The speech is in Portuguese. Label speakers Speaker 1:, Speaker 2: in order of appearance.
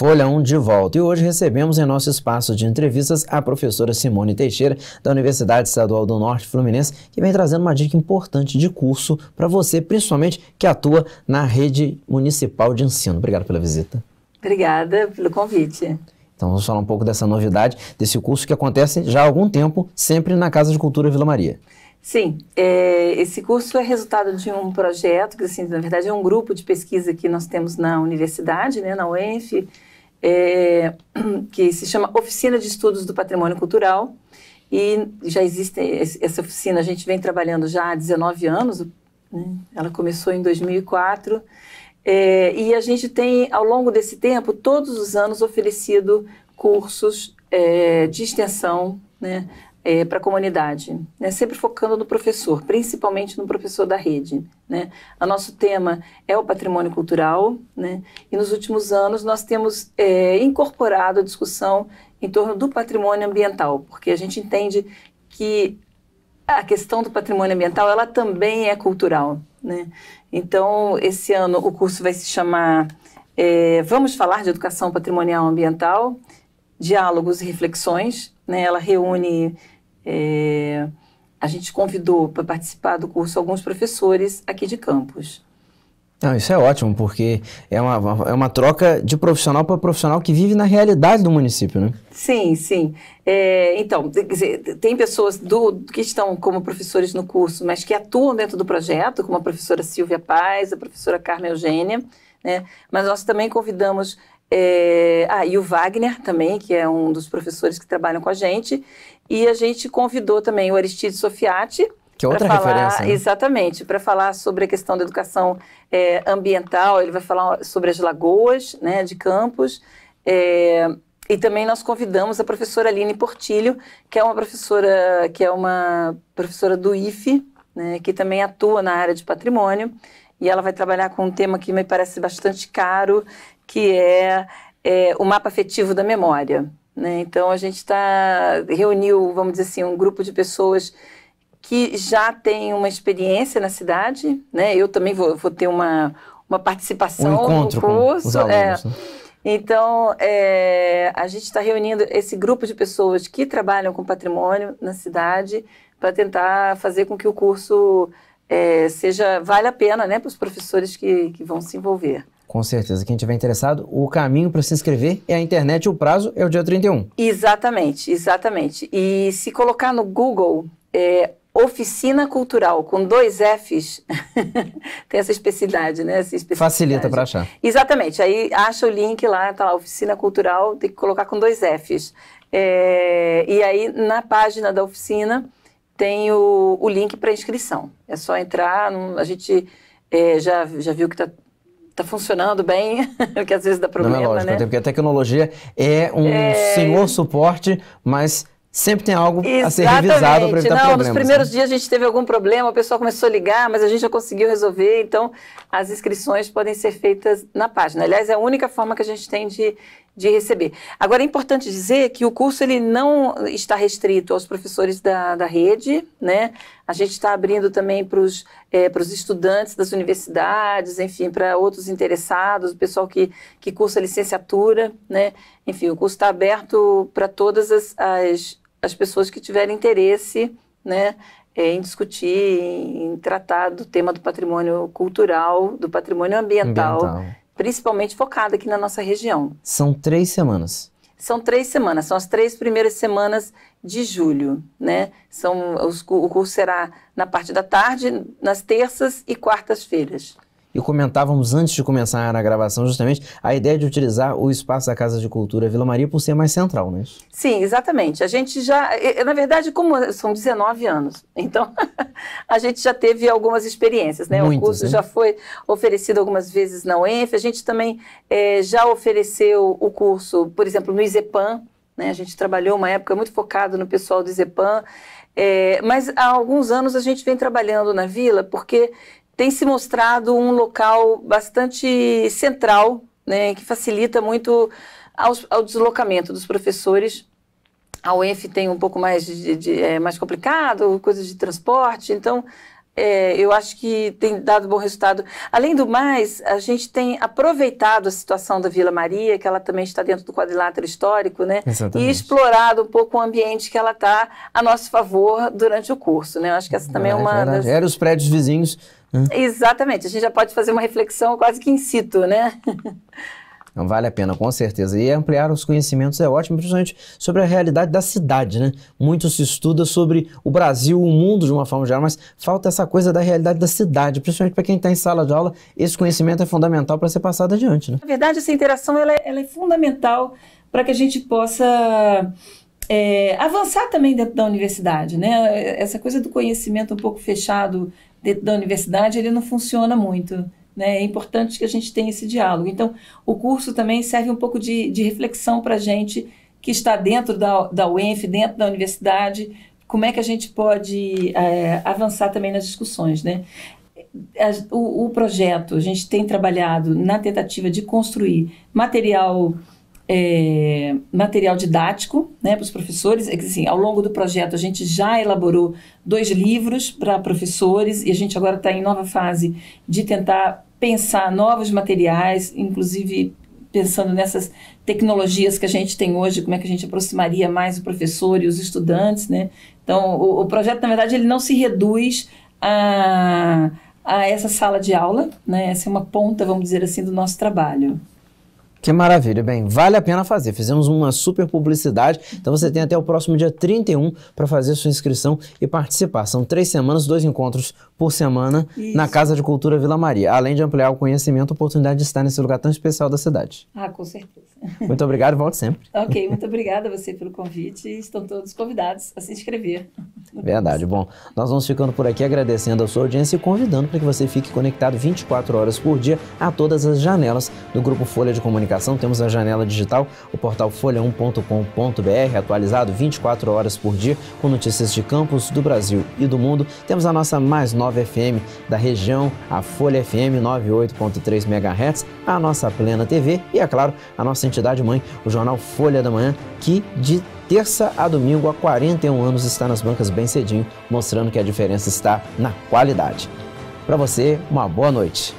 Speaker 1: Folha 1 de volta. E hoje recebemos em nosso espaço de entrevistas a professora Simone Teixeira, da Universidade Estadual do Norte Fluminense, que vem trazendo uma dica importante de curso para você, principalmente que atua na rede municipal de ensino. Obrigado pela visita.
Speaker 2: Obrigada pelo convite.
Speaker 1: Então vamos falar um pouco dessa novidade, desse curso que acontece já há algum tempo, sempre na Casa de Cultura Vila Maria.
Speaker 2: Sim, é, esse curso é resultado de um projeto, que assim, na verdade é um grupo de pesquisa que nós temos na universidade, né, na UENF, é, que se chama Oficina de Estudos do Patrimônio Cultural. E já existe essa oficina, a gente vem trabalhando já há 19 anos, né? ela começou em 2004. É, e a gente tem, ao longo desse tempo, todos os anos oferecido cursos é, de extensão né, é, para a comunidade, né? sempre focando no professor, principalmente no professor da rede. Né? O nosso tema é o patrimônio cultural, né? e nos últimos anos nós temos é, incorporado a discussão em torno do patrimônio ambiental, porque a gente entende que a questão do patrimônio ambiental ela também é cultural. Né? Então, esse ano o curso vai se chamar é, Vamos Falar de Educação Patrimonial Ambiental diálogos e reflexões. Né? Ela reúne. É, a gente convidou para participar do curso alguns professores aqui de campus.
Speaker 1: Não, isso é ótimo, porque é uma, é uma troca de profissional para profissional que vive na realidade do município, né?
Speaker 2: Sim, sim. É, então, tem pessoas do, que estão como professores no curso, mas que atuam dentro do projeto, como a professora Silvia Paz, a professora Carmen Eugênia, né? mas nós também convidamos é, ah, e o Wagner também, que é um dos professores que trabalham com a gente. E a gente convidou também o Aristide Sofiati. Que é outra falar, referência. Né? Exatamente, para falar sobre a questão da educação é, ambiental. Ele vai falar sobre as lagoas né, de campos. É, e também nós convidamos a professora Aline Portilho, que é uma professora, que é uma professora do IFE, né, que também atua na área de patrimônio. E ela vai trabalhar com um tema que me parece bastante caro, que é, é o mapa afetivo da memória. Né? Então a gente está reuniu, vamos dizer assim, um grupo de pessoas que já tem uma experiência na cidade, né? Eu também vou, vou ter uma, uma participação um no curso. Alunos, é. né? Então é, a gente está reunindo esse grupo de pessoas que trabalham com patrimônio na cidade para tentar fazer com que o curso é, seja vale a pena, né, para os professores que, que vão se envolver.
Speaker 1: Com certeza. Quem tiver interessado, o caminho para se inscrever é a internet, o prazo é o dia 31.
Speaker 2: Exatamente, exatamente. E se colocar no Google é, Oficina Cultural, com dois Fs, tem essa especificidade, né? Essa especificidade.
Speaker 1: Facilita para achar.
Speaker 2: Exatamente. Aí acha o link lá, tá lá, Oficina Cultural, tem que colocar com dois Fs. É, e aí, na página da oficina, tem o, o link para inscrição. É só entrar, a gente é, já, já viu que está tá funcionando bem, o que às vezes dá problema, Não é lógico, né? porque
Speaker 1: a tecnologia é um é... senhor suporte, mas sempre tem algo Exatamente. a ser revisado para evitar Não, problemas. Nos né? primeiros
Speaker 2: né? dias a gente teve algum problema, o pessoal começou a ligar, mas a gente já conseguiu resolver, então as inscrições podem ser feitas na página. Aliás, é a única forma que a gente tem de de receber. Agora é importante dizer que o curso ele não está restrito aos professores da, da rede, né? A gente está abrindo também para os é, estudantes das universidades, enfim, para outros interessados, o pessoal que, que cursa licenciatura, né? Enfim, o curso está aberto para todas as, as, as pessoas que tiverem interesse, né? É, em discutir, em, em tratar do tema do patrimônio cultural, do patrimônio ambiental. ambiental principalmente focada aqui na nossa região.
Speaker 1: São três semanas.
Speaker 2: São três semanas, são as três primeiras semanas de julho, né? São, os, o curso será na parte da tarde, nas terças e quartas-feiras
Speaker 1: e comentávamos antes de começar a gravação justamente a ideia de utilizar o espaço da Casa de Cultura Vila Maria por ser mais central, né?
Speaker 2: Sim, exatamente. A gente já, na verdade, como são 19 anos, então a gente já teve algumas experiências, né? Muitas, o curso né? já foi oferecido algumas vezes na UENF, a gente também é, já ofereceu o curso, por exemplo, no IZEPAN, né? A gente trabalhou uma época muito focado no pessoal do IZEPAN, é, mas há alguns anos a gente vem trabalhando na Vila porque tem se mostrado um local bastante central, né, que facilita muito ao, ao deslocamento dos professores. A UF tem um pouco mais de, de é, mais complicado, coisas de transporte, então é, eu acho que tem dado bom resultado. Além do mais, a gente tem aproveitado a situação da Vila Maria, que ela também está dentro do quadrilátero histórico, né? Exatamente. E explorado um pouco o ambiente que ela está a nosso favor durante o curso, né? Eu acho que essa é também é, é uma. Das... Era os
Speaker 1: prédios vizinhos é.
Speaker 2: Exatamente, a gente já pode fazer uma reflexão quase que in situ, né?
Speaker 1: Não vale a pena, com certeza. E ampliar os conhecimentos é ótimo, principalmente sobre a realidade da cidade, né? Muito se estuda sobre o Brasil, o mundo de uma forma geral, mas falta essa coisa da realidade da cidade, principalmente para quem está em sala de aula, esse conhecimento é fundamental para ser passado adiante, né?
Speaker 2: Na verdade, essa interação ela, é, ela é fundamental para que a gente possa é, avançar também dentro da universidade, né? Essa coisa do conhecimento um pouco fechado dentro da universidade, ele não funciona muito. Né? É importante que a gente tenha esse diálogo. Então, o curso também serve um pouco de, de reflexão para a gente que está dentro da, da UENF, dentro da universidade, como é que a gente pode é, avançar também nas discussões, né? É, o, o projeto, a gente tem trabalhado na tentativa de construir material é, material didático né, para os professores. É que, assim, ao longo do projeto, a gente já elaborou dois livros para professores e a gente agora está em nova fase de tentar pensar novos materiais, inclusive pensando nessas tecnologias que a gente tem hoje, como é que a gente aproximaria mais o professor e os estudantes, né? Então, o, o projeto, na verdade, ele não se reduz a, a essa sala de aula, né? Essa é uma ponta, vamos dizer assim, do nosso trabalho.
Speaker 1: Que maravilha. Bem, vale a pena fazer. Fizemos uma super publicidade. Então você tem até o próximo dia 31 para fazer sua inscrição e participar. São três semanas, dois encontros por semana Isso. na Casa de Cultura Vila Maria. Além de ampliar o conhecimento, a oportunidade de estar nesse lugar tão especial da cidade.
Speaker 2: Ah, com certeza. Muito
Speaker 1: obrigado, volte sempre.
Speaker 2: ok, muito obrigada a você pelo convite. Estão todos convidados a se inscrever.
Speaker 1: Verdade. Bom, nós vamos ficando por aqui agradecendo a sua audiência e convidando para que você fique conectado 24 horas por dia a todas as janelas do Grupo Folha de Comunicação. Temos a janela digital, o portal folha1.com.br, atualizado 24 horas por dia com notícias de campus do Brasil e do mundo. Temos a nossa mais nova FM da região, a Folha FM 98.3 MHz, a nossa Plena TV e, é claro, a nossa entidade mãe, o jornal Folha da Manhã, que de terça a domingo há 41 anos está nas bancas bem cedinho, mostrando que a diferença está na qualidade. Para você, uma boa noite.